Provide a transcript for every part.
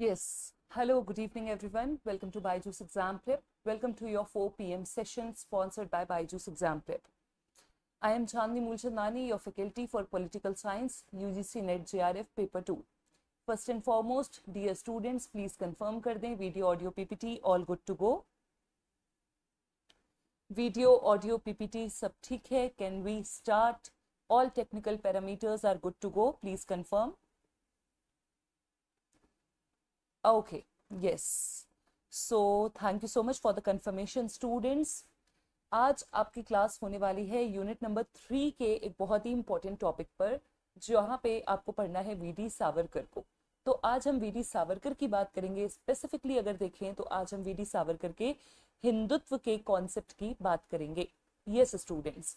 Yes. Hello, good evening everyone. Welcome to byju's Exam Prep. Welcome to your 4 p.m. session sponsored by byju's Exam Prep. I am Chandni Mulchandani, your faculty for Political Science, UGC NET JRF Paper 2. First and foremost, dear students, please confirm कर दें video audio PPT all good to go. Video audio PPT सब ठीक है. Can we start? All technical parameters are good to go. Please confirm. Okay, yes. So, thank you so much for the confirmation students. आज आपकी class होने वाली है unit number three के एक बहुत ही इंपॉर्टेंट टॉपिक पर जहाँ पे आपको पढ़ना है वीडी सावरकर को तो आज हम वीडी सावरकर की बात करेंगे स्पेसिफिकली अगर देखें तो आज हम वीडी सावरकर के हिंदुत्व के कॉन्सेप्ट की बात करेंगे yes students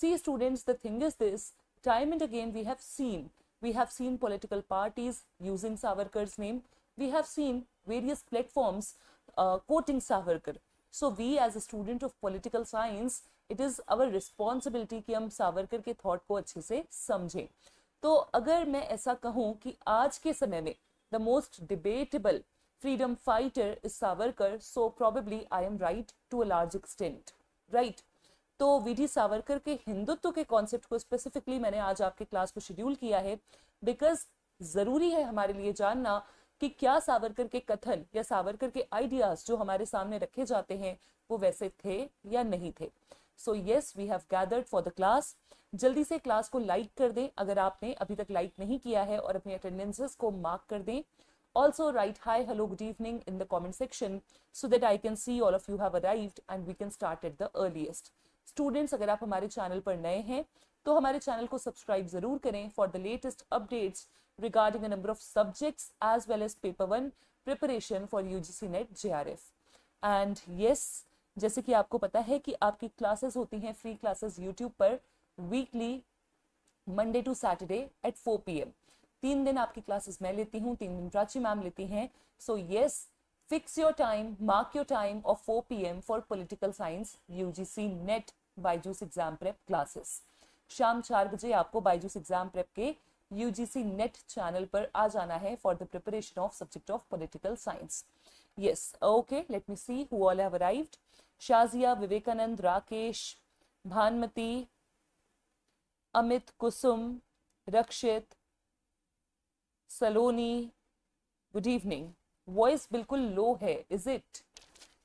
see students the thing is this time and again we have seen we have seen political parties using savarkar's name we have seen various platforms uh, quoting Savarkar. So we as a student of political science, it is our responsibility कि हम सावरकर के thought को अच्छे से समझें तो अगर मैं ऐसा कहूँ कि आज के समय में the most debatable freedom fighter is Savarkar, so probably I am right to a large extent, right? तो वीडी सावरकर के हिंदुत्व के कॉन्सेप्ट को स्पेसिफिकली मैंने आज आपके क्लास को शेड्यूल किया है बिकॉज जरूरी है हमारे लिए जानना कि क्या सावरकर के कथन या सावरकर के आइडियाज जो हमारे सामने रखे जाते हैं वो वैसे थे या नहीं थे so yes we have gathered for the class जल्दी से क्लास को लाइक कर दें अगर आपने अभी तक लाइक नहीं किया है और अपने अटेंडेंसेस को मार्क कर दें also right hi hello good evening in the comment section so that I can see all of you have arrived and we can start at the earliest students अगर आप हमारे चैनल पर नए हैं तो हमारे चैनल को सब्सक्राइब जरूर करें for the latest updates regarding a number of subjects as well as paper 1 preparation for UGC NET JRF and yes जैसे कि आपको पता है कि आपकी क्लासेस होती हैं फ्री क्लासेस YouTube पर weekly Monday to Saturday at 4 M तीन दिन आपकी क्लासेस मैं लेती हूँ तीन दिन प्राची मैम लेती हैं so yes fix your time mark your time of 4 M for political science UGC NET Byju's exam prep classes शाम चार बजे आपको बायजूस एग्जाम प्रेप के यूजीसी नेट चैनल पर आ जाना है for the preparation of subject of political science yes okay let me see who all have arrived Shazia Vivekananda Rakesh Bhanumati Amit Kusum Rakshit Saloni good evening voice बिल्कुल लो है is it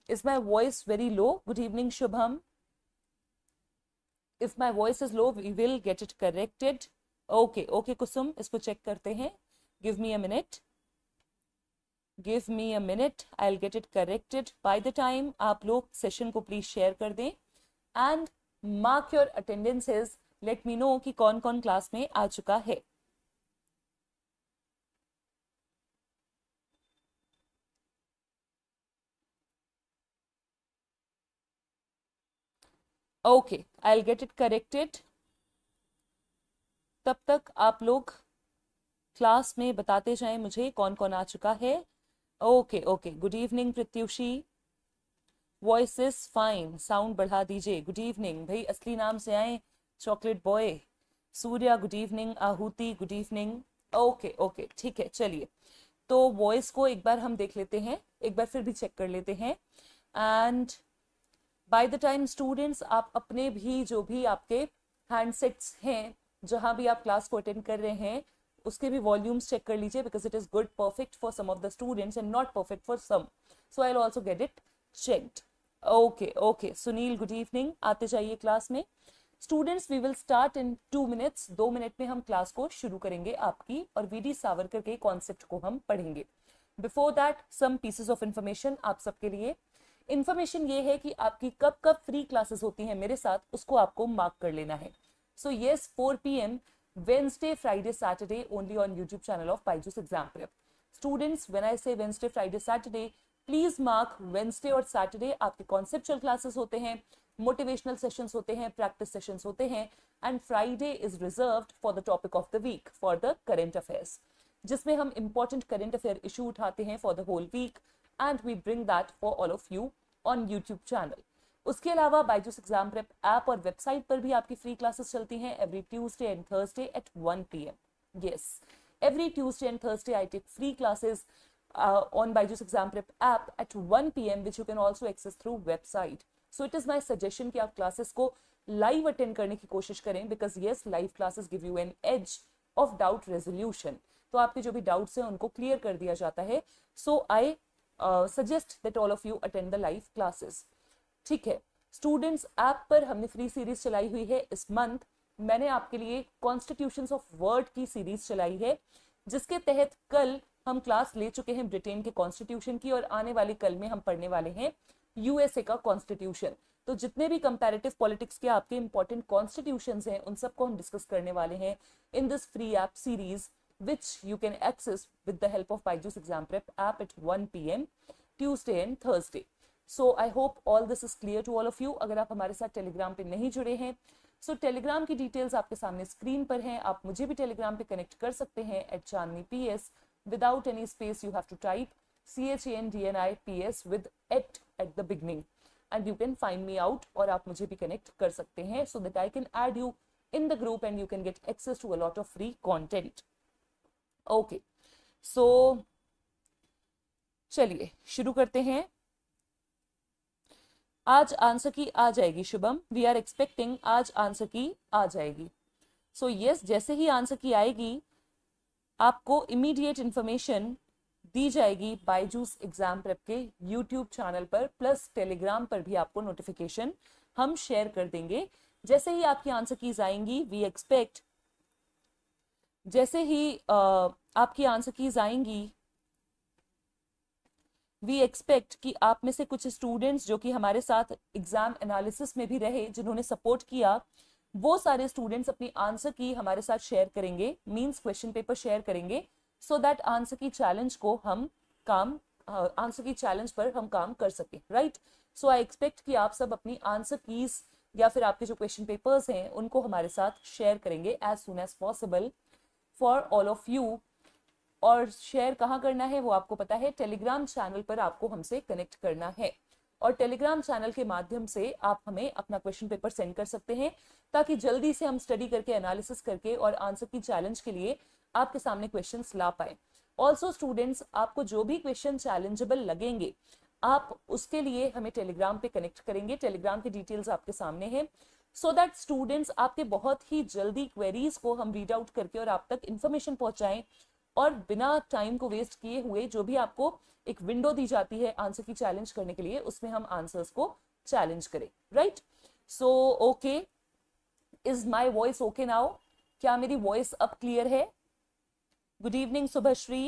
is my voice very low good evening Shubham if my voice is low we will get it corrected okay okay Kusum इसको check करते हैं give me a minute give me a minute I will get it corrected by the time आप लोग session को please share कर दें and mark your attendances let me know कि कौन कौन क्लास में आ चुका है I will get it corrected तब तक आप लोग क्लास में बताते जाएं मुझे कौन कौन आ चुका है okay okay good evening Pratyushi voice is fine sound बढ़ा दीजिए गुड इवनिंग भाई असली नाम से आए chocolate boy Surya good evening Ahuti good evening okay okay ठीक है चलिए तो वॉइस को एक बार हम देख लेते हैं एक बार फिर भी चेक कर लेते हैं and by the time students आप अपने भी जो भी आपके हैंडसेट्स हैं जहाँ भी आप क्लास को अटेंड कर रहे हैं उसके भी वॉल्यूम्स चेक कर लीजिए because it is good perfect for some of the students and not perfect for some so I also get it checked okay okay Sunil good evening आते जाइए क्लास में students we will start in two minutes दो minute में हम class को शुरू करेंगे आपकी और वी डी सावरकर के कॉन्सेप्ट को हम पढ़ेंगे before that some pieces of information आप सबके लिए इन्फॉर्मेशन ये है कि आपकी कब कब फ्री क्लासेस होती हैं मेरे साथ उसको आपको मार्क कर लेना है So yes, 4 p.m. Wednesday, Friday, Saturday only on YouTube channel of Byju's Exam Prep. Students, when I say Wednesday, Friday, Saturday, please mark Wednesday और सैटरडे आपके कॉन्सेप्चुअल क्लासेस होते हैं मोटिवेशनल सेशन होते हैं प्रैक्टिस सेशन होते हैं and Friday is reserved for the topic of the week for the current affairs जिसमें हम इंपॉर्टेंट करेंट अफेयर इशू उठाते हैं for the whole week and we bring that for all of you on YouTube channel उसके अलावा Byju's exam prep app और website पर भी आपकी फ्री क्लासेस चलती हैं every Tuesday and Thursday at one P M yes every Tuesday and Thursday I take free classes on Byju's exam prep app at one P M which you can also access through website so it is my suggestion कि आप classes को live attend करने की कोशिश करें because yes live classes give you an edge of doubt resolution तो आपके जो भी डाउट्स हैं उनको क्लियर कर दिया जाता है so I suggest that all of you attend the live classes ठीक है स्टूडेंट्स ऐप पर हमने फ्री सीरीज चलाई हुई है इस मंथ मैंने आपके लिए कॉन्स्टिट्यूशन ऑफ वर्ल्ड की सीरीज चलाई है जिसके तहत कल हम क्लास ले चुके हैं ब्रिटेन के कॉन्स्टिट्यूशन की और आने वाले कल में हम पढ़ने वाले हैं यूएसए का कॉन्स्टिट्यूशन तो जितने भी कंपेरेटिव पॉलिटिक्स के आपके इंपॉर्टेंट कॉन्स्टिट्यूशन हैं उन सबको हम डिस्कस करने वाले हैं in this free app series you can access with the help of of Byju's exam app at one P M Tuesday and Thursday so I hope all this is clear to all of you अगर आप हमारे साथ Telegram पे नहीं जुड़े हैं so so, Telegram की details आपके सामने स्क्रीन पर हैं आप मुझे भी टेलीग्राम पे कनेक्ट कर सकते हैं at Chandni P S without any space you have to type C H N D N I P S with at at the beginning and you can find me out और आप मुझे भी connect कर सकते हैं so that I can add you in the group and you can get access to a lot of free content okay so चलिए शुरू करते हैं आज आंसर की आ जाएगी शुभम वी आर एक्सपेक्टिंग आज आंसर की आ जाएगी सो so, यस yes, जैसे ही आंसर की आएगी आपको इमीडिएट इन्फॉर्मेशन दी जाएगी बाईजूस एग्जाम प्रेप के यूट्यूब चैनल पर प्लस टेलीग्राम पर भी आपको नोटिफिकेशन हम शेयर कर देंगे जैसे ही आपकी आंसर कीज आएंगी वी एक्सपेक्ट जैसे ही आ, आपकी आंसर कीज आएंगी वी एक्सपेक्ट कि आप में से कुछ स्टूडेंट्स जो कि हमारे साथ एग्जाम एनालिसिस में भी रहे जिन्होंने सपोर्ट किया वो सारे स्टूडेंट्स अपनी आंसर की हमारे साथ शेयर करेंगे मीन्स क्वेश्चन पेपर शेयर करेंगे so that answer key challenge को हम काम आंसर की चैलेंज पर हम काम कर सकें राइट सो आई एक्सपेक्ट कि आप सब अपनी आंसर कीज या फिर आपके जो क्वेश्चन पेपर्स हैं उनको हमारे साथ शेयर करेंगे as soon as possible for all of you और शेयर कहाँ करना है वो आपको पता है टेलीग्राम चैनल पर आपको हमसे कनेक्ट करना है और टेलीग्राम चैनल के माध्यम से आप हमें अपना क्वेश्चन पेपर सेंड कर सकते हैं ताकि जल्दी से हम स्टडी करके एनालिसिस करके और आंसर की चैलेंज के लिए आपके सामने क्वेश्चन ला पाए ऑल्सो स्टूडेंट्स आपको जो भी क्वेश्चन चैलेंजेबल लगेंगे आप उसके लिए हमें टेलीग्राम पे कनेक्ट करेंगे टेलीग्राम के डिटेल्स आपके सामने हैं सो दैट स्टूडेंट्स आपके बहुत ही जल्दी क्वेरीज को हम रीड आउट करके और आप तक इन्फॉर्मेशन पहुंचाएं और बिना टाइम को वेस्ट किए हुए जो भी आपको एक विंडो दी जाती है आंसर की चैलेंज करने के लिए उसमें हम आंसर्स को चैलेंज करें right so okay is my voice okay now क्या मेरी वॉइस अब क्लियर है good evening Subhashree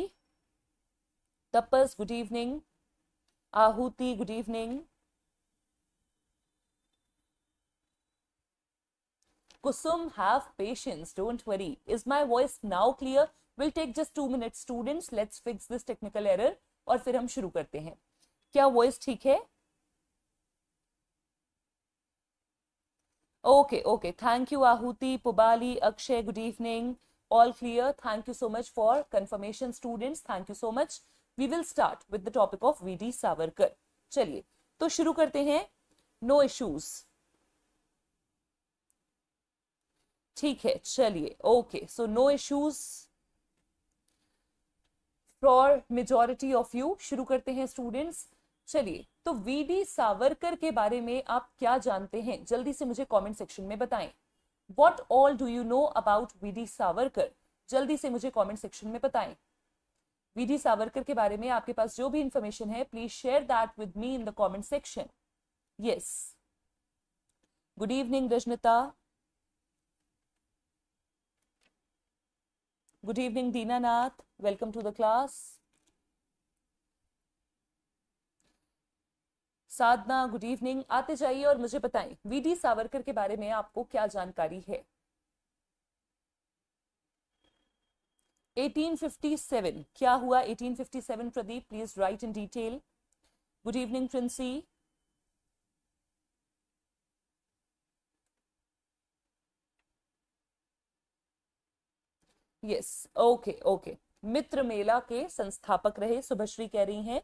Tapas good evening Ahuti good evening Kusum have patience don't worry is my voice now clear will take just two minute student let's fix this technical error और फिर हम शुरू करते हैं क्या वॉइस ठीक है okay okay thank you Ahuti Pubali Akshay good evening all clear thank you so much for confirmation students thank you so much we will start with the topic of we D Savarkar चलिए तो शुरू करते हैं नो इश्यूज ठीक है चलिए okay so no issues for majority of you शुरू करते हैं स्टूडेंट्स चलिए तो वी डी सावरकर के बारे में आप क्या जानते हैं जल्दी से मुझे कमेंट सेक्शन में बताएं what all do you know about V D Savarkar जल्दी से मुझे कमेंट सेक्शन में बताएं वी डी सावरकर के बारे में आपके पास जो भी इंफॉर्मेशन है please share that with me in the comment section yes good evening Rajnita good evening Dina Nath welcome to the class. Sadhana good evening आते जाइए और मुझे बताएं डी सावरकर के बारे में आपको क्या जानकारी है 1857 क्या हुआ 1857 Pradeep please write in detail good evening Princy yes okay okay Mitra Mela के संस्थापक रहे सुभश्री कह रही हैं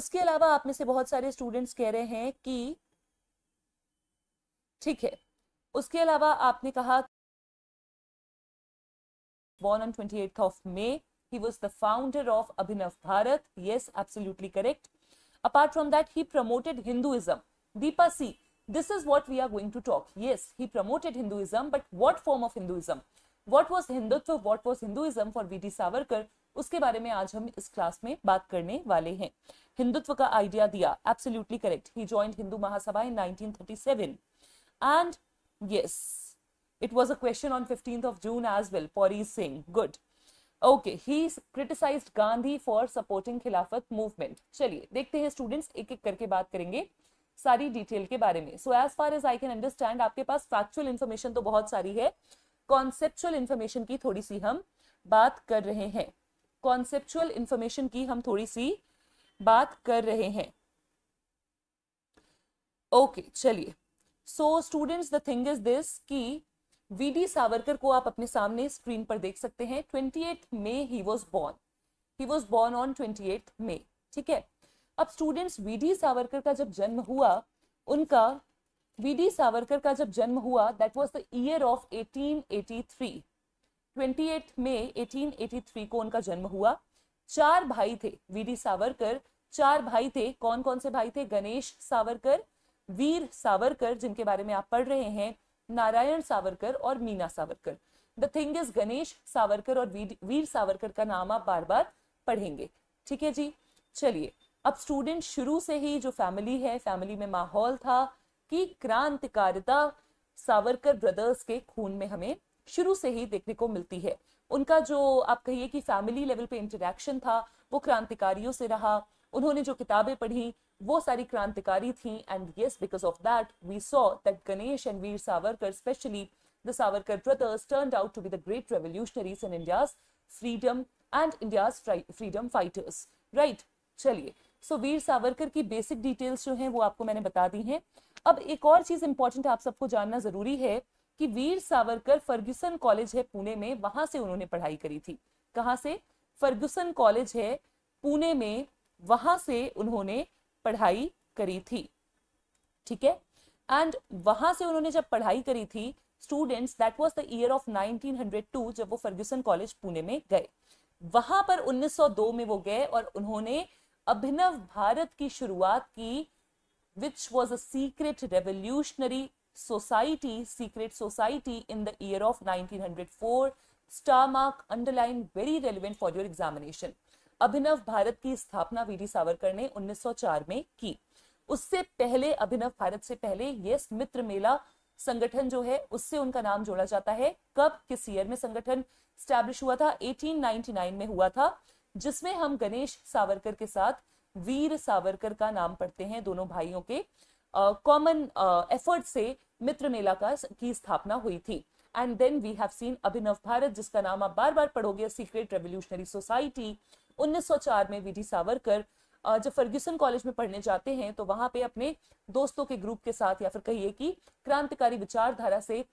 उसके अलावा आप में से बहुत सारे स्टूडेंट्स कह रहे हैं कि ठीक है उसके अलावा आपने कहा born on twenty of May he was the founder of Abhinav Bharat yes absolutely correct apart from that he promoted Hinduism Deepa see this is what we are going to talk yes he promoted Hinduism but what form of Hinduism what was Hindutva what was Hinduism for we D Savarkar उसके बारे में आज हम इस class में बात करने वाले हैं हिंदुत्व का आइडिया दिया absolutely correct he joined Hindu Mahasabha in 1937 and yes it was a question on fifteenth of June as well Pauri Singh good okay he criticise Gandhi for supporting Khilafat movement चलिए देखते हैं स्टूडेंट्स एक एक करके बात करेंगे सारी डिटेल के बारे में so as far as I can understand आपके पास फैक्चुअल इन्फॉर्मेशन तो बहुत सारी है कॉन्सेप्चुअल इंफॉर्मेशन की थोड़ी सी हम बात कर रहे हैं कॉन्सेप्चुअल इंफॉर्मेशन की हम थोड़ी सी बात कर रहे हैं ओके चलिए so students the thing is this कि वी डी सावरकर को आप अपने सामने स्क्रीन पर देख सकते हैं twenty eight May he was born he was born on twenty eight May ठीक है अब स्टूडेंट्स वी डी सावरकर का जब जन्म हुआ उनका डी सावरकर का जब जन्म हुआ that was the year of 1883 28 में 1883 को उनका जन्म हुआ चार भाई थे वीडी सावरकर चार भाई थे कौन कौन से भाई थे गणेश सावरकर वीर सावरकर जिनके बारे में आप पढ़ रहे हैं नारायण सावरकर और Meena Savarkar the thing is Ganesh Savarkar और वीर, वीर सावरकर का नाम आप बार बार पढ़ेंगे ठीक है जी चलिए अब स्टूडेंट शुरू से ही जो फैमिली है फैमिली में माहौल था की क्रांतिकारिता सावरकर ब्रदर्स के खून में हमें शुरू से ही देखने को मिलती है उनका जो आप कहिए कि फैमिली लेवल पे इंटरेक्शन था वो क्रांतिकारियों से रहा उन्होंने जो किताबें पढ़ी वो सारी क्रांतिकारी थी and yes because of that we saw that Ganesh and Veer Savarkar specially the Savarkar brothers turn out to be the great revolutionaries in India's freedom and India's freedom fighters right चलिए सो वीर सावरकर की बेसिक डिटेल्स जो हैं वो आपको मैंने बता दी हैं अब एक और चीज इंपॉर्टेंट आप सबको जानना जरूरी है कि वीर सावरकर फर्ग्यूसन कॉलेज है पुणे में वहां से उन्होंने पढ़ाई करी थी कहाँ से फर्ग्यूसन कॉलेज है पुणे में वहां से उन्होंने पढ़ाई करी थी ठीक है एंड वहां से उन्होंने जब पढ़ाई करी थी students that was the year of 1902 जब वो फर्ग्यूसन कॉलेज पुणे में गए वहां पर 1902 में वो गए और उन्होंने अभिनव भारत की शुरुआत की which was a secret revolutionary society, secret society in the year of 1904. star mark underline very relevant for your examination abhinav bharat ki sthapna V D savarkar ne 1904 में की उससे पहले अभिनव भारत से पहले yes mitra mela संगठन जो है उससे उनका नाम जोड़ा जाता है कब किस ईयर में संगठन स्टैब्लिश हुआ था 1899 में हुआ था जिसमें हम गणेश सावरकर के साथ वीर सावरकर का नाम पढ़ते हैं दोनों भाइयों के कॉमन uh, एफर्ट uh, से मित्र मेला का की स्थापना हुई थी and then we have seen Abhinav Bharat जिसका नाम आप बार बार पढ़ोगे सीक्रेट रेवोल्यूशनरी सोसाइटी 1904 में वीडी सावरकर जब फर्ग्यूसन कॉलेज में पढ़ने जाते हैं तो वहां पे अपने दोस्तों के ग्रुप के साथ या फिर कहिए कि क्रांतिकारी विचारधारा से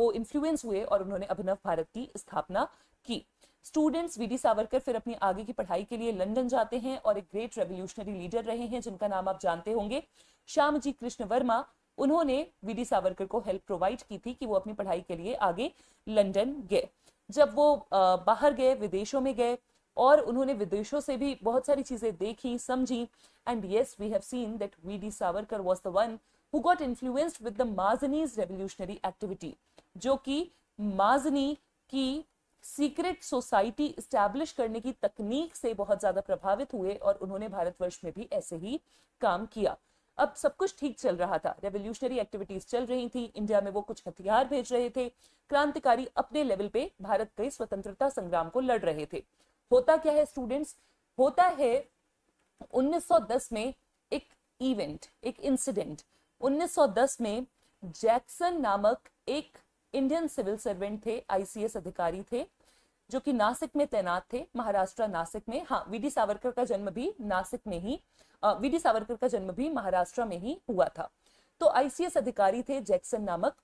वो इन्फ्लुएंस हुए और उन्होंने अभिनव भारत की स्थापना की स्टूडेंट्स डी सावरकर फिर अपनी आगे की पढ़ाई के लिए लंदन जाते हैं और एक ग्रेट रेवोल्यूशनरी लीडर रहे हैं जिनका नाम आप जानते होंगे श्याम जी कृष्ण वर्मा उन्होंने डी सावरकर को हेल्प प्रोवाइड की थी कि वो अपनी पढ़ाई के लिए आगे लंदन गए जब वो बाहर गए विदेशों में गए और उन्होंने विदेशों से भी बहुत सारी चीजें देखी समझी and yes we have seen that V D Savarkar was the one who got influenced with the Mazzini's revolutionary activity जो कि माजनी की सीक्रेट सोसाइटी स्टैब्लिश करने की तकनीक से बहुत ज्यादा प्रभावित हुए और उन्होंने भारतवर्ष में भी ऐसे ही काम किया अब सब कुछ ठीक चल रहा था रेवोल्यूशनरी एक्टिविटीज चल रही थी इंडिया में वो कुछ हथियार भेज रहे थे क्रांतिकारी अपने लेवल पे भारत के स्वतंत्रता संग्राम को लड़ रहे थे होता क्या है स्टूडेंट्स होता है 1910 में एक इवेंट एक इंसिडेंट 1910 में जैक्सन नामक एक इंडियन सिविल सर्वेंट थे आईसीएस अधिकारी थे जो कि नासिक में तैनात थे महाराष्ट्र नासिक में हाँ वीडी सावरकर का जन्म भी नासिक में ही वीडी सावरकर का जन्म भी महाराष्ट्र में ही हुआ था तो आईसीएस अधिकारी थे जैक्सन नामक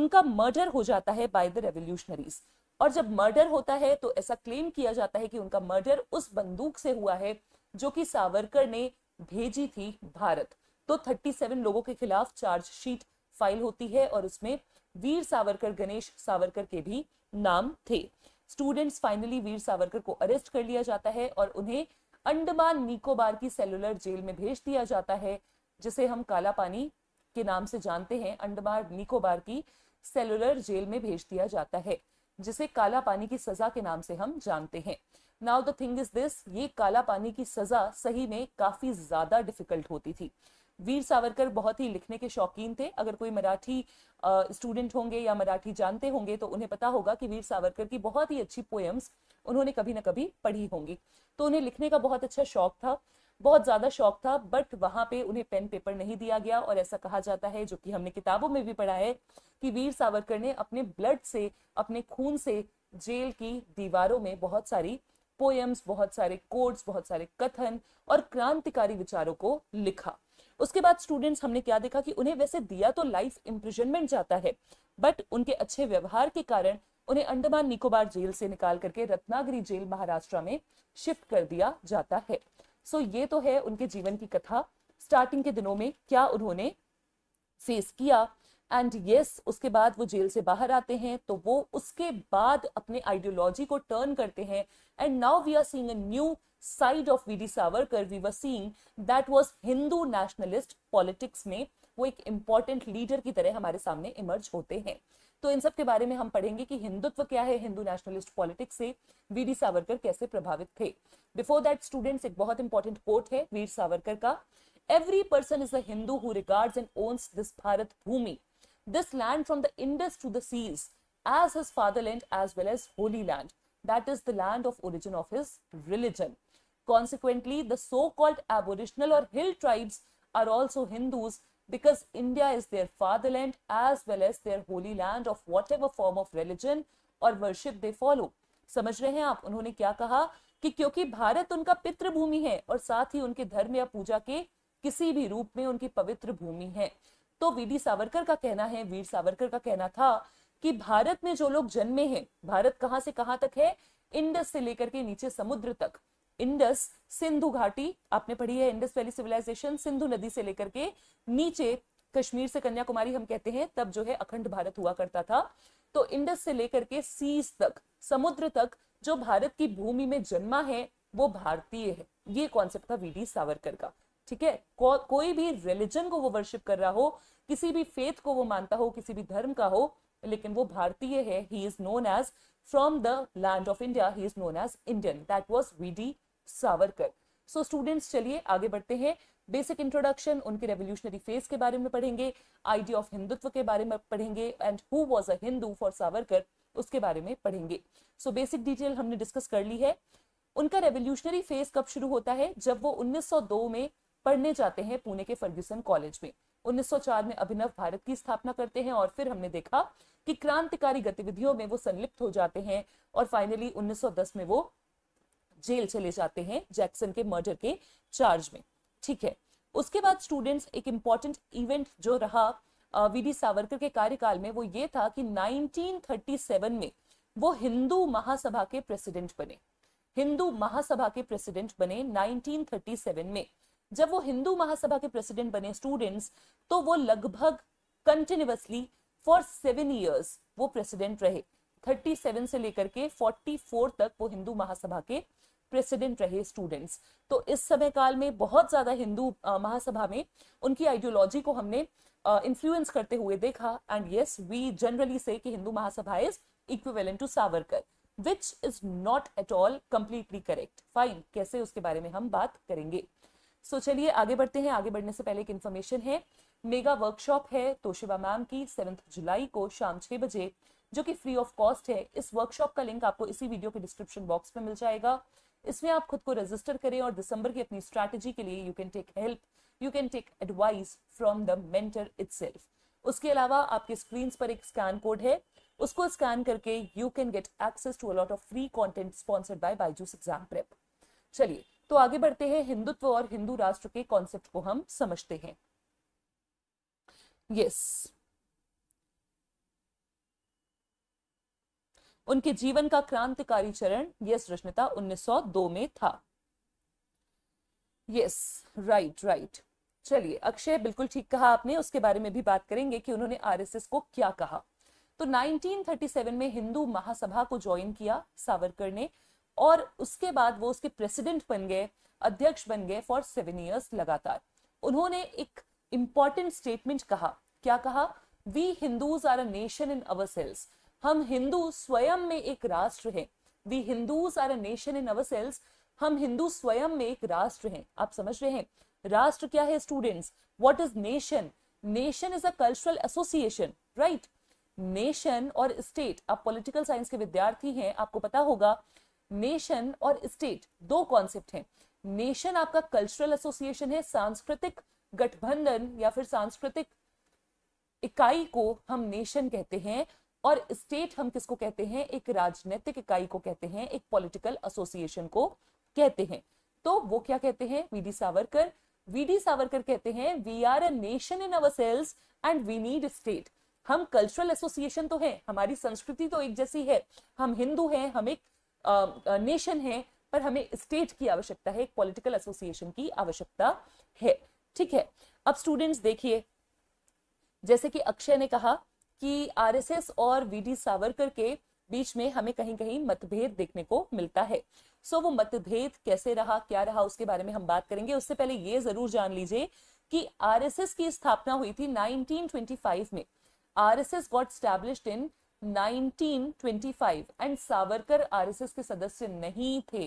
उनका मर्डर हो जाता है बाय द रेवोल्यूशनरीज और जब मर्डर होता है तो ऐसा क्लेम किया जाता है कि उनका मर्डर उस बंदूक से हुआ है जो कि सावरकर ने भेजी थी भारत तो 37 लोगों के खिलाफ चार्जशीट फाइल होती है और उसमें वीर सावरकर गणेश सावरकर के भी नाम थे स्टूडेंट्स फाइनली वीर सावरकर को अरेस्ट कर लिया जाता है और उन्हें अंडमान निकोबार की सेलुलर जेल में भेज दिया जाता है जिसे हम काला पानी के नाम से जानते हैं अंडमान निकोबार की सेलुलर जेल में भेज दिया जाता है जिसे काला पानी की सजा के नाम से हम जानते हैं now the thing is this ये काला पानी की सजा सही में काफी ज्यादा डिफिकल्ट होती थी वीर सावरकर बहुत ही लिखने के शौकीन थे अगर कोई मराठी स्टूडेंट होंगे या मराठी जानते होंगे तो उन्हें पता होगा कि वीर सावरकर की बहुत ही अच्छी पोएम्स उन्होंने कभी ना कभी पढ़ी होंगी तो उन्हें लिखने का बहुत अच्छा शौक था बहुत ज़्यादा शौक था बट वहां पे उन्हें पेन पेपर नहीं दिया गया और ऐसा कहा जाता है जो कि हमने किताबों में भी पढ़ा है कि वीर सावरकर ने अपने ब्लड से अपने खून से जेल की दीवारों में बहुत सारी पोएम्स बहुत सारे कोड्स बहुत सारे कथन और क्रांतिकारी विचारों को लिखा उसके बाद स्टूडेंट्स हमने क्या देखा कि उन्हें वैसे दिया तो लाइफ इम्प्रिजनमेंट जाता है बट उनके अच्छे व्यवहार के कारण उन्हें अंडमान निकोबार जेल से निकाल करके रत्नागिरी जेल महाराष्ट्र में शिफ्ट कर दिया जाता है सो ये तो है उनके जीवन की कथा स्टार्टिंग के दिनों में क्या उन्होंने फेस किया एंड यस yes, उसके बाद वो जेल से बाहर आते हैं तो वो उसके बाद अपने आइडियोलॉजी को टर्न करते हैं and now we are seeing a new side of we D Savarkar we were seeing that was Hindu nationalist politics में वो एक इम्पॉर्टेंट लीडर की तरह हमारे सामने इमर्ज होते हैं तो इन सब के बारे में हम पढ़ेंगे कि हिंदुत्व क्या है हिंदू नेशनलिस्ट पॉलिटिक्स से वी डी सावरकर कैसे प्रभावित थे बिफोर दैट स्टूडेंट्स एक बहुत इंपॉर्टेंट कोट है वीर सावरकर का every person is a Hindu who regards and owns this Bharat Bhumi this land from the Indus to the seas as his fatherland as well as holy land. That is the land of origin of his religion. Consequently, the so-called aboriginal or hill tribes are also Hindus because India is their fatherland as well as their holy land of whatever form of religion और worship they follow समझ रहे हैं आप उन्होंने क्या कहा कि क्योंकि भारत उनका पितृभूमि है और साथ ही उनके धर्म या पूजा के किसी भी रूप में उनकी पवित्र भूमि है तो वीडी सावरकर का कहना है वीर सावरकर का कहना था कि भारत में जो लोग जन्मे हैं भारत कहां से कहां तक है इंडस से लेकर के नीचे समुद्र तक इंडस सिंधु घाटी आपने पढ़ी है इंडस वैली सिविलाइजेशन सिंधु नदी से लेकर के नीचे कश्मीर से कन्याकुमारी हम कहते हैं तब जो है अखंड भारत हुआ करता था तो इंडस से लेकर के सीस तक समुद्र तक जो भारत की भूमि में जन्मा है वो भारतीय है ये कॉन्सेप्ट था वीडी सावरकर का ठीक है को, कोई भी रिलीजन को वो वर्शिप कर रहा हो किसी भी फेथ को वो मानता हो किसी भी धर्म का हो लेकिन वो भारतीय है he is known as from the land of India he is known as Indian that was V D Savarkar so students चलिए आगे बढ़ते हैं बेसिक इंट्रोडक्शन उनके रेवोल्यूशनरी फेज के बारे में पढ़ेंगे आइडिया ऑफ हिंदुत्व के बारे में पढ़ेंगे and who was a Hindu for Savarkar उसके बारे में पढ़ेंगे सो बेसिक डिटेल हमने डिस्कस कर ली है उनका रेवोल्यूशनरी फेज कब शुरू होता है जब वो 1902 में पढ़ने जाते हैं पुणे के फर्ग्यूसन कॉलेज में 1904 में अभिनव भारत की स्थापना करते हैं और फिर हमने देखा कि क्रांतिकारी गतिविधियों में वो संलिप्त हो जाते हैं और फाइनली 1910 में वो जेल चले जाते हैं जैक्सन के मर्डर के चार्ज में ठीक है उसके बाद स्टूडेंट्स एक इंपॉर्टेंट इवेंट जो रहा वी डी सावरकर के कार्यकाल में वो ये था कि 1937 में वो हिंदू महासभा के प्रेसिडेंट बने हिंदू महासभा के प्रेसिडेंट बने 1937 में जब वो हिंदू महासभा के प्रेसिडेंट बने स्टूडेंट्स तो वो लगभग कंटिन्यूसली फॉर सेवन ईयर्स वो प्रेसिडेंट रहे 37 से लेकर के 44 तक वो हिंदू महासभा के प्रेसिडेंट रहे स्टूडेंट्स तो इस समय काल में बहुत ज्यादा हिंदू महासभा में उनकी आइडियोलॉजी को हमने इन्फ्लुएंस करते हुए देखा and yes we generally say कि Hindu Mahasabha is equivalent to Savarkar which is not at all completely correct fine कैसे उसके बारे में हम बात करेंगे सो चलिए आगे बढ़ते हैं आगे बढ़ने से पहले एक इन्फॉर्मेशन है मेगा वर्कशॉप है तोशिबा मैम की सेवेंथ जुलाई को शाम छह बजे जो कि फ्री ऑफ कॉस्ट है इस वर्कशॉप का लिंक आपको इसी वीडियो के डिस्क्रिप्शन बॉक्स में मिल जाएगा इसमें आप खुद को रजिस्टर करें और दिसंबर की अपनी स्ट्रैटेजी के लिए you can take help you can take advice from the mentor itself उसके अलावा आपके स्क्रीन पर एक स्कैन कोड है उसको स्कैन करके you can get access to a lot of free content sponsored by BYJU'S exam prep चलिए तो आगे बढ़ते हैं हिंदुत्व और हिंदू राष्ट्र के कॉन्सेप्ट को हम समझते हैं यस उनके जीवन का क्रांतिकारी चरण यस रश्मिता 1902 में था यस राइट राइट चलिए अक्षय बिल्कुल ठीक कहा आपने उसके बारे में भी बात करेंगे कि उन्होंने आरएसएस को क्या कहा तो 1937 में हिंदू महासभा को ज्वाइन किया सावरकर ने और उसके बाद वो उसके प्रेसिडेंट बन गए अध्यक्ष बन गए फॉर सेवन ईयर्स लगातार उन्होंने एक इम्पॉर्टेंट स्टेटमेंट कहा क्या कहा we Hindus are a nation in our selves हम हिंदू स्वयं में एक राष्ट्र हैं we Hindus are a nation in our selves हम हिंदू स्वयं में एक राष्ट्र हैं आप समझ रहे हैं राष्ट्र क्या है students what is nation nation is a cultural association right nation और स्टेट आप पॉलिटिकल साइंस के विद्यार्थी हैं आपको पता होगा नेशन और स्टेट दो कॉन्सेप्ट हैं नेशन आपका कल्चरल एसोसिएशन है सांस्कृतिक गठबंधन या फिर सांस्कृतिक इकाई को हम नेशन कहते हैं और स्टेट हम किसको कहते हैं एक राजनीतिक इकाई को कहते हैं एक पॉलिटिकल एसोसिएशन को कहते हैं तो वो क्या कहते हैं V D Savarkar V D Savarkar कहते हैं we are a nation in our selves and we need state हम कल्चरल एसोसिएशन तो है हमारी संस्कृति तो एक जैसी है हम हिंदू हैं हम एक नेशन है पर हमें स्टेट की आवश्यकता है एक पॉलिटिकल एसोसिएशन की आवश्यकता है ठीक है अब स्टूडेंट्स देखिए जैसे कि अक्षय ने कहा कि आरएसएस और वीडी सावरकर के बीच में हमें कहीं कहीं मतभेद देखने को मिलता है सो वो मतभेद कैसे रहा क्या रहा उसके बारे में हम बात करेंगे उससे पहले ये जरूर जान लीजिए कि आरएसएस की स्थापना हुई थी 1925 में RSS got established in 1925 and Savarkar RSS के सदस्य नहीं थे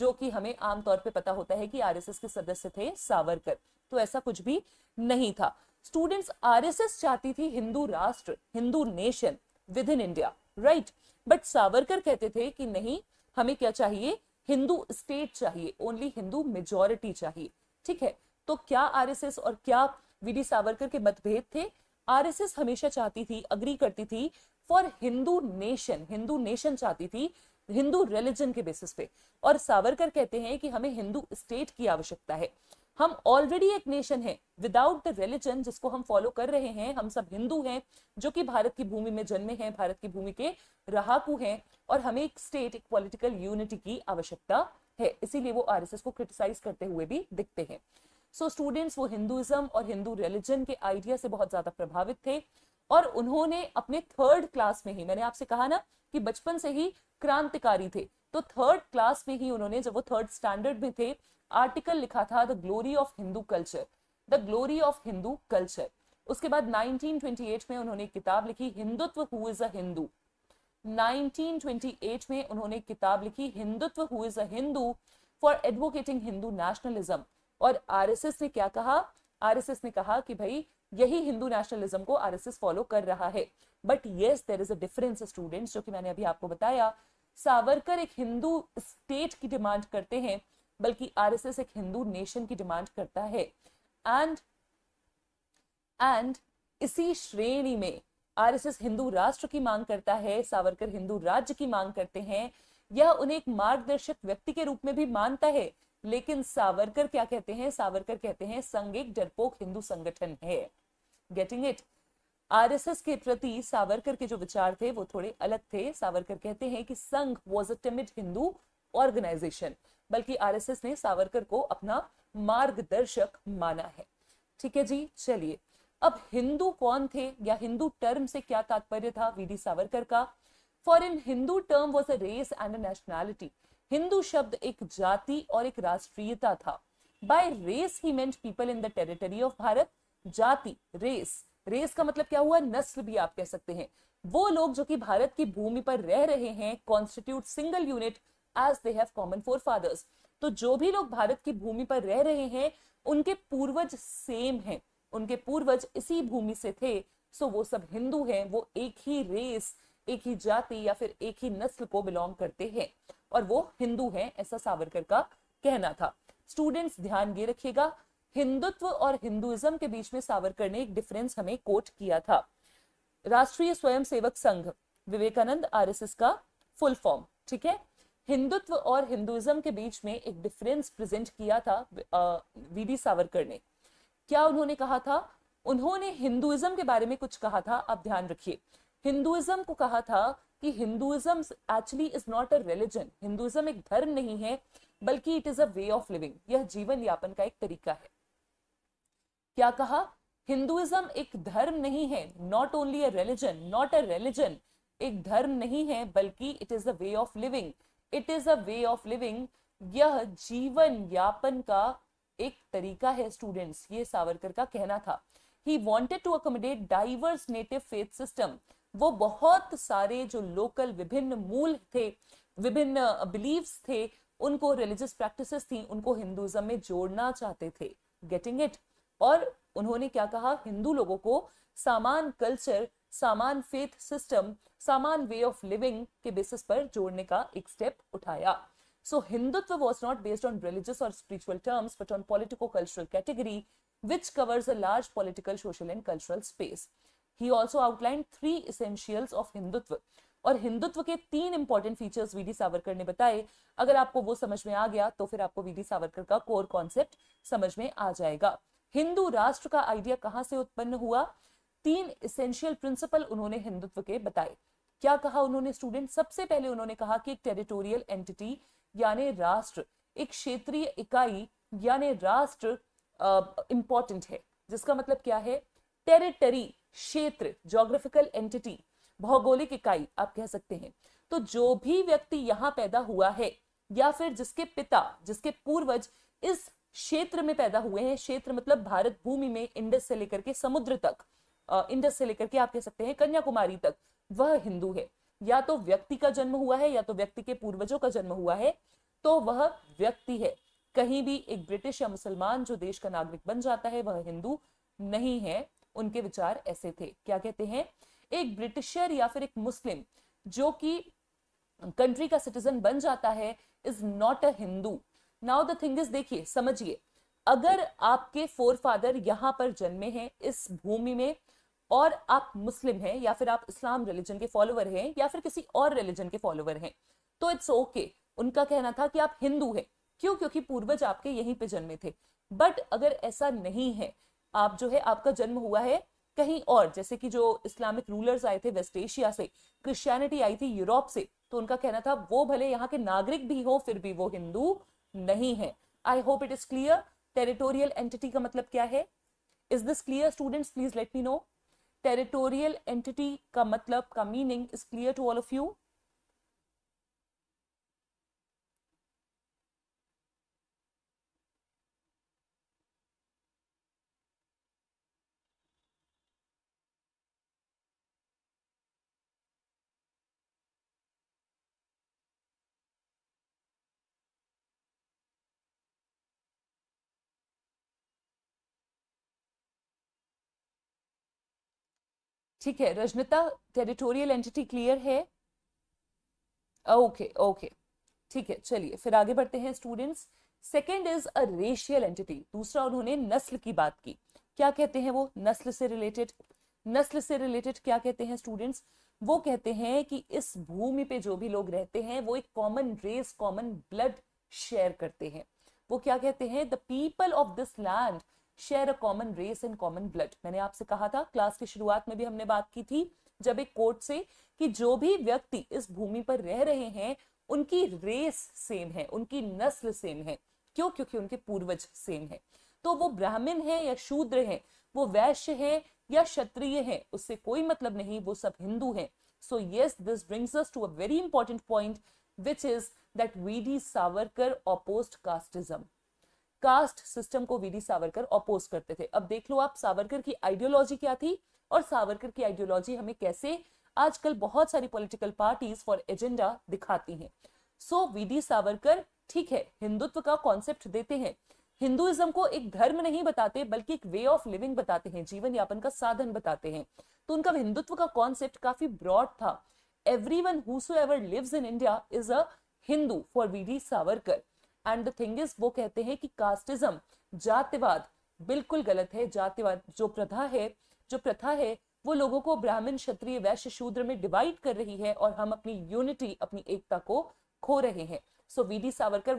जो कि हमें आमतौर पे पता होता है कि आरएसएस के सदस्य थे सावरकर तो ऐसा कुछ भी नहीं था स्टूडेंट्स आरएसएस चाहती थी हिंदू राष्ट्र Hindu nation within India right but Savarkar कहते थे कि नहीं हमें क्या चाहिए हिंदू स्टेट चाहिए ओनली हिंदू मेजोरिटी चाहिए ठीक है तो क्या आरएसएस और क्या वीडी सावरकर के मतभेद थे आरएसएस हमेशा चाहती थी अग्री करती थी for Hindu nation Hindu nation चाहती थी हिंदू रिलीजन के बेसिस पे और सावरकर कहते हैं कि हमें हिंदू स्टेट की आवश्यकता है हम ऑलरेडी एक नेशन है विदाउट द रिलीजन जिसको हम फॉलो कर रहे हैं हम सब हिंदू हैं जो कि भारत की भूमि में जन्मे हैं भारत की भूमि के रहाकू हैं और हमें एक स्टेट एक पॉलिटिकल यूनिटी की आवश्यकता है इसीलिए वो आरएसएस को क्रिटिसाइज करते हुए भी दिखते हैं सो so, स्टूडेंट्स वो हिंदुइज्म और हिंदू रिलीजन के आइडिया से बहुत ज्यादा प्रभावित थे और उन्होंने अपने थर्ड क्लास में ही मैंने आपसे कहा ना कि बचपन से ही क्रांतिकारी थे तो थर्ड क्लास में ही उन्होंने जब वो थर्ड स्टैंडर्ड में थे आर्टिकल लिखा था the glory of Hindu culture the glory of Hindu culture उसके बाद 1928 में उन्होंने किताब लिखी Hindutva who is a Hindu 1928 में उन्होंने किताब लिखी Hindutva who is a Hindu for advocating Hindu nationalism और आरएसएस ने क्या कहा आरएसएस ने कहा कि भाई यही हिंदू नेशनलिज्म को आरएसएस फॉलो कर रहा है but yes there is a difference students जो कि मैंने अभी आपको बताया सावरकर एक हिंदू स्टेट की डिमांड करते हैं बल्कि आरएसएस एक हिंदू नेशन की डिमांड करता है एंड एंड इसी श्रेणी में आरएसएस हिंदू राष्ट्र की मांग करता है सावरकर हिंदू राज्य की मांग करते हैं यह उन्हें एक मार्गदर्शक व्यक्ति के रूप में भी मानता है लेकिन सावरकर क्या कहते हैं सावरकर कहते हैं संघ एक डरपोक हिंदू संगठन है गेटिंग इट आरएसएस के प्रति सावरकर के जो विचार थे वो थोड़े अलग थे सावरकर कहते हैं कि Sangh was a timid Hindu organisation बल्कि आरएसएस ने सावरकर को अपना मार्गदर्शक माना है ठीक है जी चलिए अब हिंदू कौन थे या हिंदू टर्म से क्या तात्पर्य था वीडी सावरकर का for in Hindu term was a race and nationality हिंदू शब्द एक जाति और एक राष्ट्रीयता था by race he meant people in the territory of Bharat जाति रेस रेस का मतलब क्या हुआ नस्ल भी आप कह सकते हैं वो लोग जो कि भारत की भूमि पर रह रहे हैं constitute single unit as they have common forefathers तो जो भी लोग भारत की भूमि पर रह रहे हैं उनके पूर्वज सेम हैं उनके पूर्वज इसी भूमि से थे सो वो सब हिंदू हैं वो एक ही रेस एक ही जाति या फिर एक ही नस्ल को बिलोंग करते हैं और वो हिंदू हैं ऐसा सावरकर का कहना था स्टूडेंट्स ध्यान ये रखिएगा हिंदुत्व और हिंदुइज्म के बीच में सावरकर ने एक डिफरेंस हमें कोट किया था राष्ट्रीय स्वयंसेवक संघ विवेकानंद आरएसएस का फुल फॉर्म ठीक है हिंदुत्व और हिंदुइज्म के बीच में एक डिफरेंस प्रेजेंट किया था वीडी सावरकर ने क्या उन्होंने कहा था उन्होंने हिंदुइज्म के बारे में कुछ कहा था आप ध्यान रखिए हिंदुइज्म को कहा था कि Hinduism actually is not a religion Hinduism एक धर्म नहीं है बल्कि it is a way of living यह जीवन यापन का एक तरीका है क्या कहा हिंदुइज्म एक धर्म नहीं है not only a religion not a religion एक धर्म नहीं है बल्कि it is a way of living it is a way of living यह जीवन यापन का एक तरीका है स्टूडेंट्स ये सावरकर का कहना था he wanted to accommodate diverse native faith system वो बहुत सारे जो लोकल विभिन्न मूल थे विभिन्न बिलीव्स uh, थे उनको रिलीजियस प्रैक्टिस थी उनको हिंदुइज्म में जोड़ना चाहते थे गेटिंग इट और उन्होंने क्या कहा हिंदू लोगों को सामान कल्चर सामान फेथ सिस्टम सामान वे ऑफ लिविंग के बेसिस पर जोड़ने का एक स्टेप उठाया so Hindutva was not based on religious और spiritual terms but on politico cultural category which covers a large political social and cultural space he also outline three essentials of Hindutva और हिंदुत्व के तीन इंपॉर्टेंट फीचर्स वीडी सावरकर ने बताए अगर आपको वो समझ में आ गया तो फिर आपको वीडी सावरकर का कोर कॉन्सेप्ट समझ में आ जाएगा हिंदू राष्ट्र का आइडिया कहां से उत्पन्न हुआ तीन इसेंशियल प्रिंसिपल उन्होंने हिंदुत्व के बताए क्या कहा उन्होंने स्टूडेंट सबसे पहले उन्होंने कहा कि एक टेरिटोरियल एंटिटी यानी राष्ट्र एक क्षेत्रीय इकाई यानी राष्ट्र इंपॉर्टेंट है जिसका मतलब क्या है टेरिटरी क्षेत्र जोग्राफिकल एंटिटी भौगोलिक इकाई आप कह सकते हैं तो जो भी व्यक्ति यहाँ पैदा हुआ है या फिर जिसके पिता जिसके पूर्वज इस क्षेत्र में पैदा हुए हैं क्षेत्र मतलब भारत भूमि में इंडस से लेकर के समुद्र तक इंडस से लेकर के आप कह सकते हैं कन्याकुमारी तक वह हिंदू है या तो व्यक्ति का जन्म हुआ है या तो व्यक्ति के पूर्वजों का जन्म हुआ है तो वह व्यक्ति है कहीं भी एक ब्रिटिश या मुसलमान जो देश का नागरिक बन जाता है वह हिंदू नहीं है उनके विचार ऐसे थे क्या कहते हैं एक ब्रिटिशर या फिर एक मुस्लिम जो कि कंट्री का सिटीजन बन जाता है is not a Hindu now the thing is देखिए समझिए अगर आपके फोर फादर यहाँ पर जन्मे हैं इस भूमि में और आप मुस्लिम हैं या फिर आप इस्लाम रिलीजन के फॉलोअर हैं या फिर किसी और रिलीजन के फॉलोअर हैं तो इट्स ओके okay. उनका कहना था कि आप हिंदू हैं क्यों क्योंकि पूर्वज आपके यहीं पे जन्मे थे बट अगर ऐसा नहीं है आप जो है आपका जन्म हुआ है कहीं और जैसे कि जो इस्लामिक रूलर्स आए थे वेस्ट एशिया से क्रिश्चियनिटी आई थी यूरोप से तो उनका कहना था वो भले यहाँ के नागरिक भी हो फिर भी वो हिंदू नहीं है I hope it is clear territorial entity का मतलब क्या है is this clear students please let me know territorial entity का मतलब का meaning is clear to all of you ठीक है रजनीता टेरिटोरियल एंटिटी क्लियर है ओके ah, ओके ठीक है चलिए फिर आगे बढ़ते हैं students second is a racial entity दूसरा उन्होंने नस्ल की बात की क्या कहते हैं वो नस्ल से रिलेटेड नस्ल से रिलेटेड क्या कहते हैं स्टूडेंट्स वो कहते हैं कि इस भूमि पे जो भी लोग रहते हैं वो एक common race common blood share करते हैं वो क्या कहते हैं the people of this land share a common race and common blood मैंने आपसे कहा था क्लास की शुरुआत में भी हमने बात की थी जब एक कोर्ट से कि जो भी व्यक्ति इस भूमि पर रह रहे हैं उनकी रेस सेम है उनकी नस्ल सेम है क्यों क्योंकि उनके पूर्वज सेम है तो वो ब्राह्मण है या शूद्र है वो वैश्य है या क्षत्रिय है उससे कोई मतलब नहीं वो सब हिंदू हैं so yes this brings us to a very important point which is that V D Savarkar opposed casteism caste system को वीडी सावरकर अपोज करते थे अब देख लो आप सावरकर की आइडियोलॉजी क्या थी और सावरकर की आइडियोलॉजी हमें कैसे आजकल बहुत सारी पॉलिटिकल पार्टीज फॉर एजेंडा दिखाती हैं सो वीडी सावरकर ठीक है हिंदुत्व का कॉन्सेप्ट देते हैं हिंदुइज्म को एक धर्म नहीं बताते बल्कि एक वे ऑफ लिविंग बताते हैं जीवन यापन का साधन बताते हैं तो उनका हिंदुत्व का कॉन्सेप्ट काफी ब्रॉड था every one whoever lives in India is a Hindu for we D Savarkar and the thing is वो कहते हैं कि कास्टिज्म जातिवाद बिल्कुल गलत है जातिवाद जो प्रथा है जो प्रथा है वो लोगों को ब्राह्मण क्षत्रिय वैश्य शूद्र में डिवाइड कर रही है और हम अपनी यूनिटी अपनी एकता को खो रहे हैं so V D Savarkar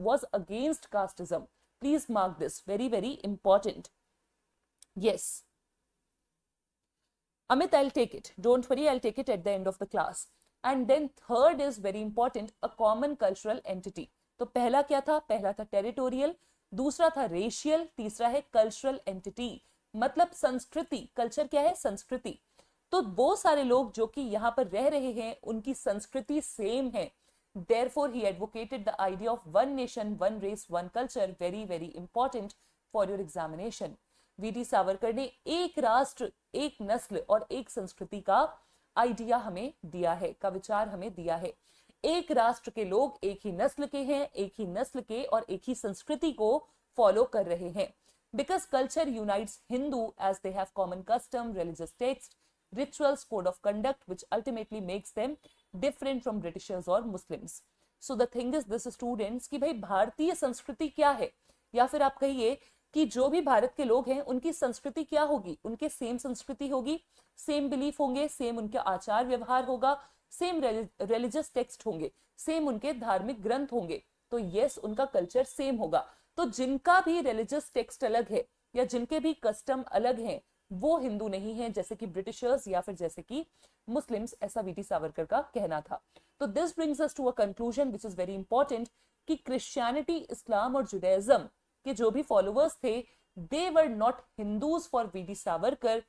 was against casteism please mark this very very important yes Amit I take it don't worry I take it at the end of the class and then third is very important a common cultural entity तो पहला क्या था पहला था territorial दूसरा था racial तीसरा है कल्चरल एंटिटी मतलब संस्कृति कल्चर क्या है संस्कृति तो वो सारे लोग जो कि यहाँ पर रह रहे हैं उनकी संस्कृति सेम है therefore he advocated the idea of one nation one race one culture very very important for your examination V D Savarkar ने एक राष्ट्र एक नस्ल और एक संस्कृति का आइडिया हमें दिया है का विचार हमें दिया है एक राष्ट्र के लोग एक ही नस्ल के हैं एक ही नस्ल के और एक ही संस्कृति को फॉलो कर रहे हैं because culture unites Hindu as they have common custom religious text rituals code of conduct which ultimately makes them different from britishers or muslims so the thing is this students ki bhai bhartiya संस्कृति क्या है या फिर आप कहिए कि जो भी भारत के लोग हैं उनकी संस्कृति क्या होगी उनके सेम संस्कृति होगी सेम बिलीफ होंगे सेम उनके आचार व्यवहार होगा सेम रिलीजियस टेक्स्ट होंगे सेम उनके धार्मिक ग्रंथ होंगे तो यस उनका कल्चर सेम होगा तो जिनका भी रिलीजियस टेक्स्ट अलग है या जिनके भी कस्टम अलग हैं वो हिंदू नहीं है जैसे कि ब्रिटिशर्स या फिर जैसे कि मुस्लिम्स ऐसा वीटी सावरकर का कहना था तो this brings us to a conclusion which is very important कि क्रिश्चियनिटी इस्लाम और जुडाइज्म के जो भी फॉलोअर्स थे they were not Hindus for we D Savarkar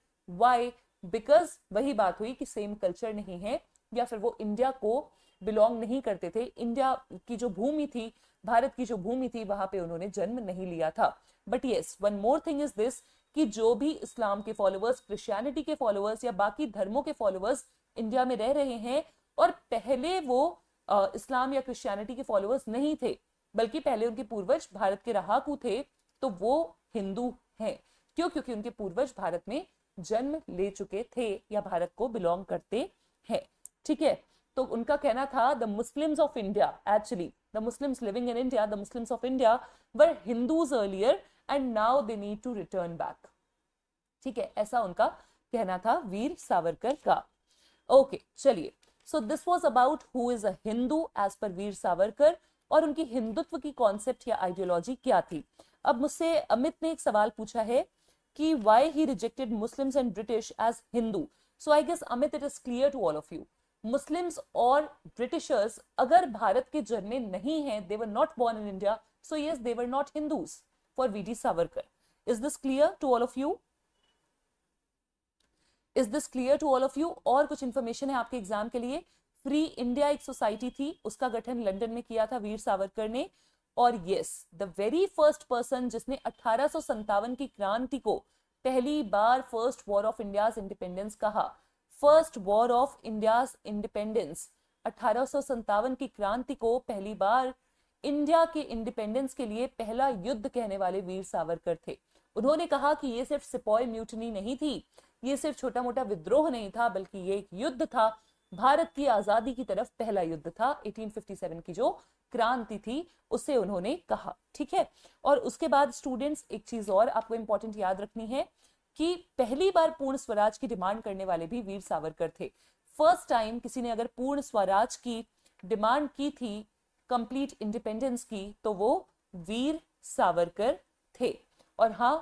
why because वही बात हुई कि सेम कल्चर नहीं है या फिर वो इंडिया को बिलोंग नहीं करते थे इंडिया की जो भूमि थी भारत की जो भूमि थी वहां पे उन्होंने जन्म नहीं लिया था बट ये one more thing is this कि जो भी इस्लाम के फॉलोअर्स क्रिश्चियनिटी के फॉलोअर्स या बाकी धर्मों के फॉलोअर्स इंडिया में रह रहे हैं और पहले वो इस्लाम या क्रिश्चियनिटी के फॉलोअर्स नहीं थे बल्कि पहले उनके पूर्वज भारत के रहाकू थे तो वो हिंदू हैं क्यों क्योंकि उनके पूर्वज भारत में जन्म ले चुके थे या भारत को बिलोंग करते हैं ठीक है तो उनका कहना था the Muslims of India actually the Muslims living in India the Muslims of India were Hindus earlier and now they need to return back ठीक है ऐसा उनका कहना था वीर सावरकर का ओके चलिए so this was about who is a Hindu as पर वीर सावरकर और उनकी हिंदुत्व की कॉन्सेप्ट या आइडियोलॉजी क्या थी अब मुझसे अमित ने एक सवाल पूछा है कि why he rejected Muslims and British as Hindu so I guess Amit it is clear to all of you Muslims और ब्रिटिशर्स अगर भारत के जन्मे नहीं हैं they were not born in India so yes they were not Hindus for we D Savarkar is this clear to all of you is this clear to all of you और कुछ information है आपके एग्जाम के लिए फ्री इंडिया एक society थी उसका गठन लंडन में किया था वीर सावरकर ने और yes the very first person जिसने अठारह की क्रांति को पहली बार first war of India independence कहा first war of India independence अठारह की क्रांति को पहली बार इंडिया के इंडिपेंडेंस के लिए पहला युद्ध कहने वाले वीर सावरकर थे उन्होंने कहा कि ये सिर्फ सिपॉय म्यूटनी नहीं थी ये सिर्फ छोटा मोटा विद्रोह नहीं था बल्कि ये एक युद्ध था भारत की आजादी की तरफ पहला युद्ध था 1857 की जो क्रांति थी उसे उन्होंने कहा ठीक है और उसके बाद स्टूडेंट्स एक चीज और आपको इंपॉर्टेंट याद रखनी है कि पहली बार पूर्ण स्वराज की डिमांड करने वाले भी वीर सावरकर थे फर्स्ट टाइम किसी ने अगर पूर्ण स्वराज की डिमांड की थी कंप्लीट इंडिपेंडेंस की तो वो वीर सावरकर थे और हाँ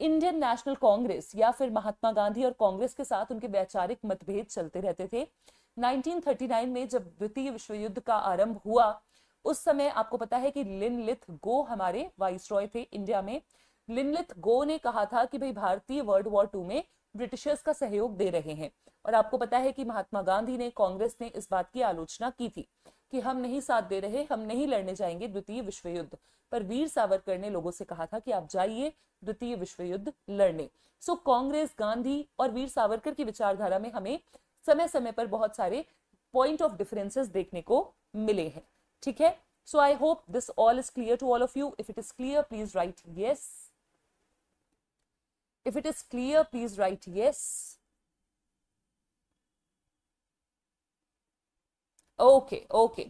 इंडियन नेशनल कांग्रेस या फिर महात्मा गांधी और कांग्रेस के साथ उनके वैचारिक मतभेद चलते रहते थे 1939 में जब द्वितीय विश्व युद्ध का आरंभ हुआ उस समय आपको पता है कि लिन लिथ गो हमारे वाइस रॉय थे इंडिया में लिनलिथ गो ने कहा था कि भाई भारतीय वर्ल्ड वॉर टू में ब्रिटिशर्स का सहयोग दे रहे हैं और आपको पता है कि महात्मा गांधी ने कांग्रेस ने इस बात की आलोचना की थी कि हम नहीं साथ दे रहे हम नहीं लड़ने जाएंगे द्वितीय विश्व युद्ध पर वीर सावरकर ने लोगों से कहा था कि आप जाइए द्वितीय विश्व युद्ध लड़ने सो कांग्रेस गांधी और वीर सावरकर की विचारधारा में हमें समय समय पर बहुत सारे पॉइंट ऑफ डिफरेंसेस देखने को मिले हैं ठीक है so I hope this all is clear to all of you if it is clear please write yes If it is clear, please write yes. okay okay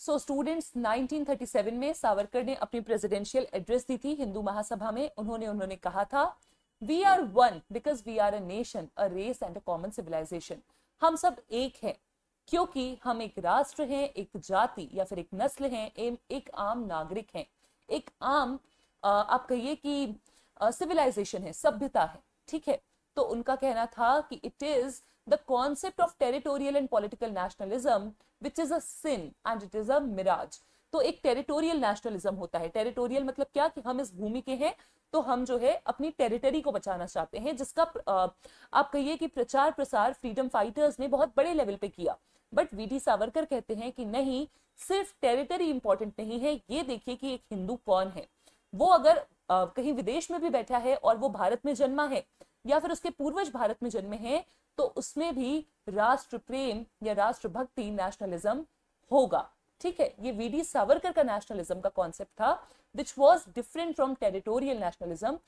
so students 1937 में सावरकर ने अपनी presidential address दी थी हिंदू महासभा में उन्होंने उन्होंने कहा था we are one because we are a nation a race and a common civilisation हम सब एक हैं क्योंकि हम एक राष्ट्र हैं एक जाति या फिर एक नस्ल हैं एक आम नागरिक हैं एक आम आप कहिए कि सिविलाइजेशन है सभ्यता है ठीक है तो उनका कहना था कि it is the concept of territorial and political nationalism which is an end it is a mirage तो एक टेरिटोरियल नेशनलिज्म होता है टेरिटोरियल मतलब क्या कि हम इस भूमि के हैं तो हम जो है अपनी टेरिटरी को बचाना चाहते हैं जिसका आप कहिए कि प्रचार प्रसार फ्रीडम फाइटर्स ने बहुत बड़े लेवल पे किया बट वी डी सावरकर कहते हैं कि नहीं सिर्फ टेरिटरी इंपॉर्टेंट नहीं है ये देखिए कि एक हिंदू कौन है वो अगर कहीं विदेश में भी बैठा है और वो भारत में जन्मा है या फिर उसके पूर्वज भारत में जन्मे हैं तो उसमें भी राष्ट्र प्रेम या राष्ट्रभक्ति नेशनलिज्म होगा ठीक है ये वीडी सावरकर का नेशनलिज्म का कॉन्सेप्ट था which was different from territorial nationalism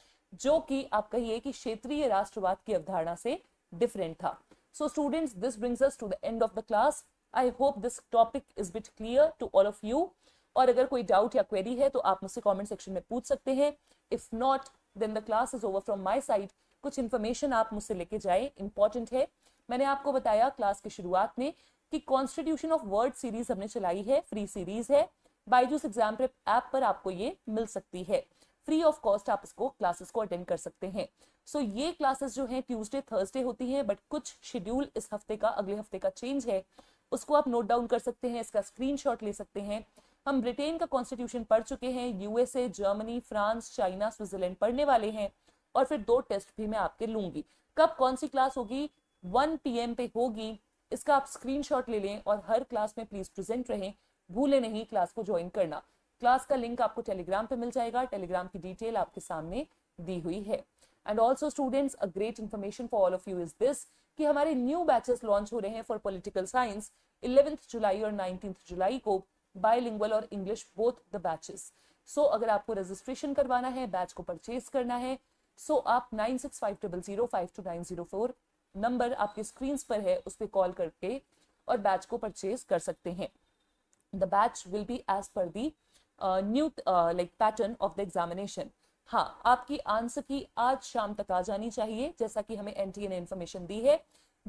जो कि आप कहिए कि क्षेत्रीय राष्ट्रवाद की अवधारणा से डिफरेंट था so students this brings us to the end of the class I hope this topic is bit clear to all of you और अगर कोई डाउट या क्वेरी है तो आप मुझसे कॉमेंट सेक्शन में पूछ सकते हैं if not then the class is over from my side कुछ इन्फॉर्मेशन आप मुझसे लेके जाए इंपॉर्टेंट है मैंने आपको बताया क्लास की शुरुआत में कि कॉन्स्टिट्यूशन ऑफ वर्ड सीरीज हमने चलाई है फ्री सीरीज है बाइजूस एग्जाम ऐप पर आपको ये मिल सकती है फ्री ऑफ कॉस्ट आप इसको क्लासेस को अटेंड कर सकते हैं सो so, ये क्लासेस जो हैं ट्यूसडे थर्सडे होती हैं बट कुछ शेड्यूल इस हफ्ते का अगले हफ्ते का चेंज है उसको आप नोट डाउन कर सकते हैं इसका स्क्रीनशॉट ले सकते हैं हम ब्रिटेन का कॉन्स्टिट्यूशन पढ़ चुके हैं USA Germany France China Switzerland पढ़ने वाले हैं और फिर दो टेस्ट भी मैं आपके लूंगी कब कौन सी क्लास होगी वन पी पे होगी इसका आप स्क्रीन ले लें और हर क्लास में प्लीज प्रेजेंट रहें भूले नहीं क्लास को ज्वाइन करना क्लास का लिंक आपको टेलीग्राम पे मिल जाएगा टेलीग्राम की डिटेल आपके सामने दी हुई है and also students a great information for all of you is this कि हमारे न्यू बैचेस लॉन्च हो रहे हैं फॉर पॉलिटिकल साइंस इलेवेंथ जुलाई और नाइनटीन जुलाई को बायोलिंगल और English both the batches so अगर आपको रजिस्ट्रेशन करवाना है बैच को परचेज करना है सो so आप nine six five triple zero five two nine zero four number आपके स्क्रीन पर है उस पर कॉल करके और बैच को परचेज कर सकते हैं the batch will be as per the new like pattern of the examination हाँ आपकी आंसर की आज शाम तक आ जानी चाहिए जैसा कि हमें एनटीए ने इन्फॉर्मेशन दी है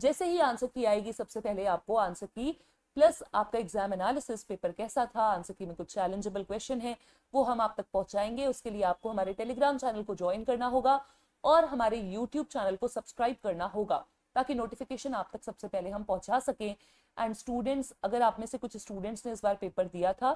जैसे ही आंसर की आएगी सबसे पहले आपको आंसर की प्लस आपका एग्जाम एनालिसिस पेपर कैसा था आंसर की में कुछ चैलेंजेबल क्वेश्चन है वो हम आप तक पहुंचाएंगे उसके लिए आपको हमारे टेलीग्राम चैनल को ज्वाइन करना होगा और हमारे यूट्यूब चैनल को सब्सक्राइब करना होगा ताकि नोटिफिकेशन आप तक सबसे पहले हम पहुंचा सकें एंड स्टूडेंट्स अगर आप में से कुछ स्टूडेंट्स ने इस बार पेपर दिया था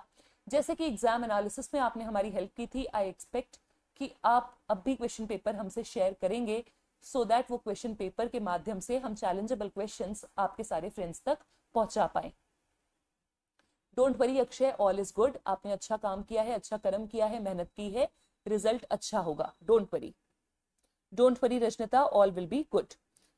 जैसे कि एग्जाम एनालिसिस में आपने हमारी हेल्प की थी आई एक्सपेक्ट कि आप अब भी क्वेश्चन पेपर हमसे शेयर करेंगे सो so दैट वो क्वेश्चन पेपर के माध्यम से हम चैलेंजेबल क्वेश्चंस आपके सारे फ्रेंड्स तक पहुंचा पाएं don't worry Akshay all is good आपने अच्छा काम किया है अच्छा कर्म किया है मेहनत की है रिजल्ट अच्छा होगा don't worry don't worry Rachnata all will be good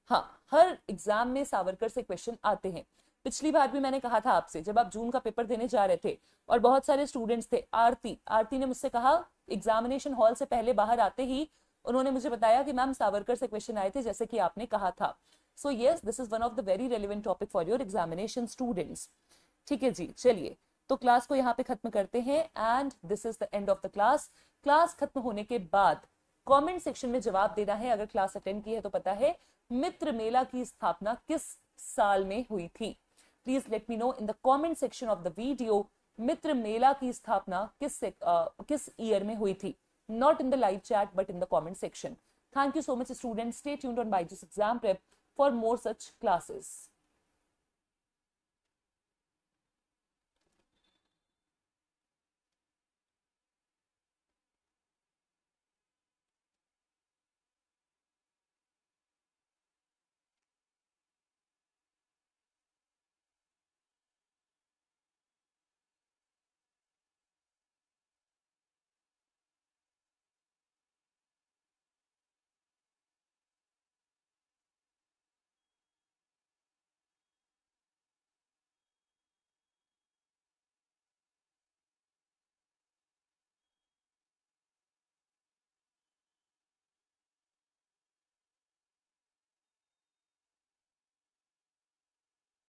हाँ हर एग्जाम में सावरकर से क्वेश्चन आते हैं पिछली बार भी मैंने कहा था आपसे जब आप जून का पेपर देने जा रहे थे और बहुत सारे स्टूडेंट्स थे आरती आरती ने मुझसे कहा एग्जामिनेशन हॉल से पहले बाहर आते ही उन्होंने मुझे बताया कि मैम सावरकर से क्वेश्चन आए थे जैसे कि आपने कहा था so yes this is one of the very relevant topic for your examination students ठीक है जी चलिए तो क्लास को यहाँ पे खत्म करते हैं and this is the end of the class class खत्म होने के बाद कमेंट सेक्शन में जवाब देना है अगर क्लास अटेंड की है तो पता है मित्र मेला की स्थापना किस साल में हुई थी please let me know in the comment section of the video Mitra Mela की स्थापना किस से, uh, किस ईयर में हुई थी not in the live chat but in the comment section thank you so much student stay tuned on Byju's exam prep for more such classes